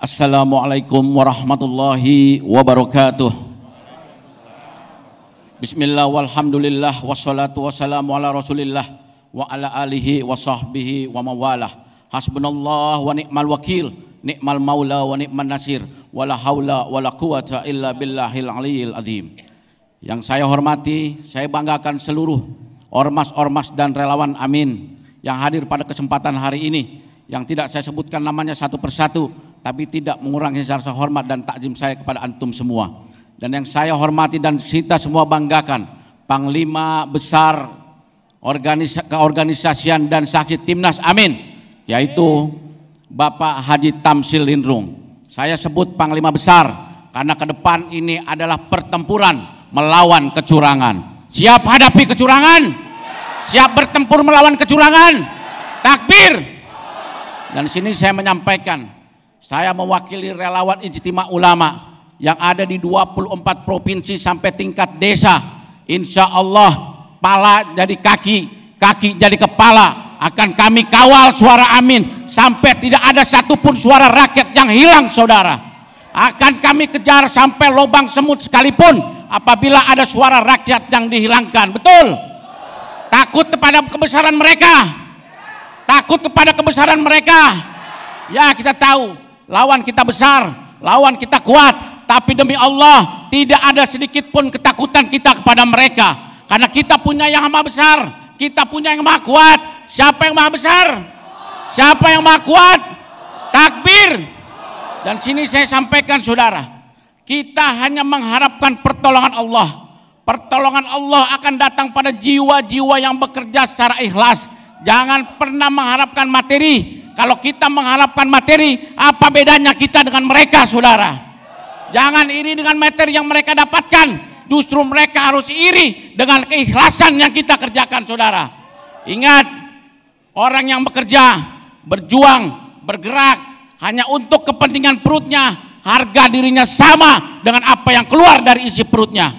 Assalamualaikum warahmatullahi wabarakatuh. Bismillah walhamdulillah wassalatu wassalamu ala rasulillah wa ala alihi wa sahbihi wa mawalah. Hasbunallah wa ni'mal wakil, ni'mal maula wa ni'mal nasir. hawla wa la quwata illa billahil aliyil azim. Yang saya hormati, saya banggakan seluruh ormas-ormas dan relawan amin yang hadir pada kesempatan hari ini yang tidak saya sebutkan namanya satu persatu tapi tidak mengurangi rasa hormat dan takjim saya kepada antum semua. Dan yang saya hormati dan kita semua banggakan, Panglima Besar organis Keorganisasian dan Saksi Timnas Amin, yaitu Bapak Haji Tamsil Lindrung. Saya sebut Panglima Besar karena ke depan ini adalah pertempuran melawan kecurangan. Siap hadapi kecurangan? Siap bertempur melawan kecurangan? Takbir! Dan sini saya menyampaikan saya mewakili relawan Ijtima Ulama yang ada di 24 provinsi sampai tingkat desa. Insya Allah pala jadi kaki, kaki jadi kepala. Akan kami kawal suara amin sampai tidak ada satupun suara rakyat yang hilang saudara. Akan kami kejar sampai lubang semut sekalipun apabila ada suara rakyat yang dihilangkan. Betul? Takut kepada kebesaran mereka. Takut kepada kebesaran mereka. Ya kita tahu lawan kita besar, lawan kita kuat, tapi demi Allah tidak ada sedikit pun ketakutan kita kepada mereka. Karena kita punya yang maha besar, kita punya yang maha kuat. Siapa yang maha besar? Siapa yang maha kuat? Takbir. Dan sini saya sampaikan saudara, kita hanya mengharapkan pertolongan Allah. Pertolongan Allah akan datang pada jiwa-jiwa yang bekerja secara ikhlas. Jangan pernah mengharapkan materi, kalau kita mengharapkan materi, apa bedanya kita dengan mereka, saudara? Jangan iri dengan materi yang mereka dapatkan. Justru mereka harus iri dengan keikhlasan yang kita kerjakan, saudara. Ingat, orang yang bekerja, berjuang, bergerak, hanya untuk kepentingan perutnya, harga dirinya sama dengan apa yang keluar dari isi perutnya.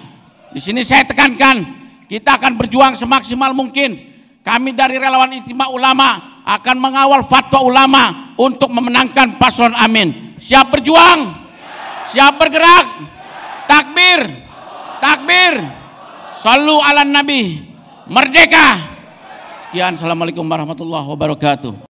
Di sini saya tekankan, kita akan berjuang semaksimal mungkin. Kami dari relawan Ijtima Ulama akan mengawal fatwa ulama untuk memenangkan paslon amin. Siap berjuang? Siap bergerak? Takbir? Takbir? Salu ala nabi. Merdeka. Sekian. Assalamualaikum warahmatullahi wabarakatuh.